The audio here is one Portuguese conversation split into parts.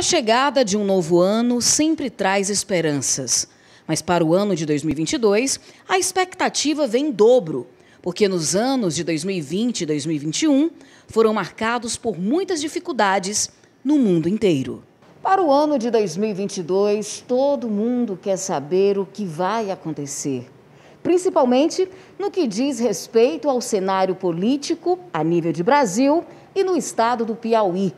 A chegada de um novo ano sempre traz esperanças. Mas para o ano de 2022, a expectativa vem em dobro, porque nos anos de 2020 e 2021 foram marcados por muitas dificuldades no mundo inteiro. Para o ano de 2022, todo mundo quer saber o que vai acontecer, principalmente no que diz respeito ao cenário político a nível de Brasil e no estado do Piauí.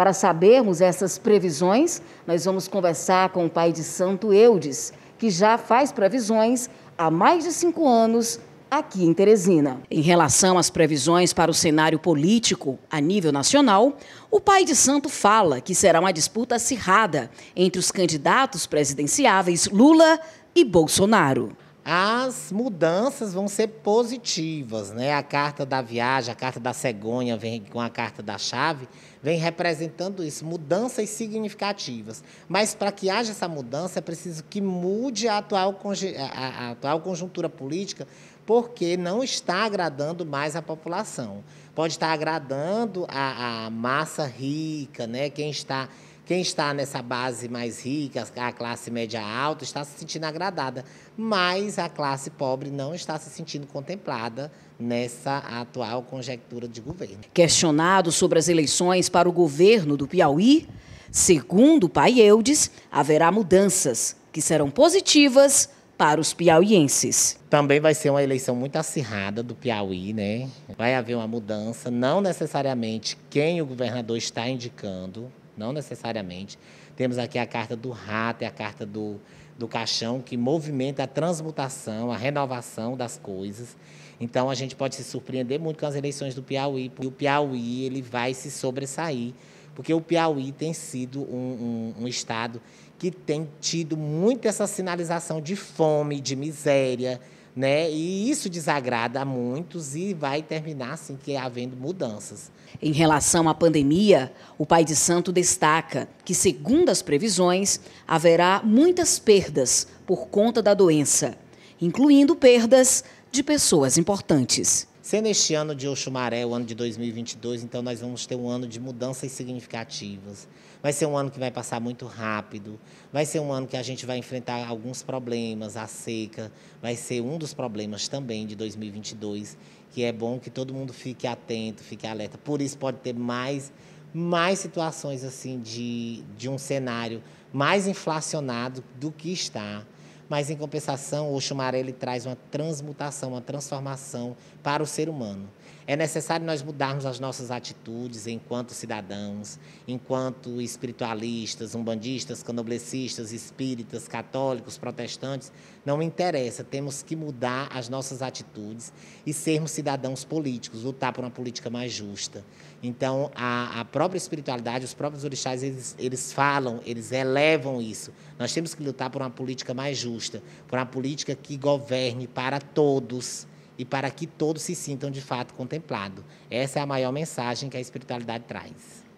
Para sabermos essas previsões, nós vamos conversar com o pai de Santo Eudes, que já faz previsões há mais de cinco anos aqui em Teresina. Em relação às previsões para o cenário político a nível nacional, o pai de santo fala que será uma disputa acirrada entre os candidatos presidenciáveis Lula e Bolsonaro as mudanças vão ser positivas, né? A carta da viagem, a carta da cegonha vem com a carta da chave, vem representando isso, mudanças significativas. Mas para que haja essa mudança é preciso que mude a atual, a, a atual conjuntura política, porque não está agradando mais a população. Pode estar agradando a, a massa rica, né? Quem está quem está nessa base mais rica, a classe média alta, está se sentindo agradada, mas a classe pobre não está se sentindo contemplada nessa atual conjectura de governo. Questionado sobre as eleições para o governo do Piauí, segundo o pai Eudes, haverá mudanças que serão positivas para os piauienses. Também vai ser uma eleição muito acirrada do Piauí, né? Vai haver uma mudança, não necessariamente quem o governador está indicando, não necessariamente. Temos aqui a carta do rato e a carta do, do caixão, que movimenta a transmutação, a renovação das coisas. Então, a gente pode se surpreender muito com as eleições do Piauí, porque o Piauí ele vai se sobressair, porque o Piauí tem sido um, um, um estado que tem tido muito essa sinalização de fome, de miséria, né? E isso desagrada a muitos e vai terminar assim que havendo mudanças. Em relação à pandemia, o Pai de Santo destaca que, segundo as previsões, haverá muitas perdas por conta da doença, incluindo perdas de pessoas importantes. Sendo este ano de Oxumaré o ano de 2022, então nós vamos ter um ano de mudanças significativas. Vai ser um ano que vai passar muito rápido, vai ser um ano que a gente vai enfrentar alguns problemas, a seca vai ser um dos problemas também de 2022, que é bom que todo mundo fique atento, fique alerta. Por isso pode ter mais mais situações assim de, de um cenário mais inflacionado do que está mas em compensação, o Xumaré ele traz uma transmutação, uma transformação para o ser humano. É necessário nós mudarmos as nossas atitudes enquanto cidadãos, enquanto espiritualistas, umbandistas, canoblecistas, espíritas, católicos, protestantes. Não interessa, temos que mudar as nossas atitudes e sermos cidadãos políticos, lutar por uma política mais justa. Então, a, a própria espiritualidade, os próprios orixás, eles, eles falam, eles elevam isso. Nós temos que lutar por uma política mais justa justa, por uma política que governe para todos e para que todos se sintam de fato contemplados. Essa é a maior mensagem que a espiritualidade traz.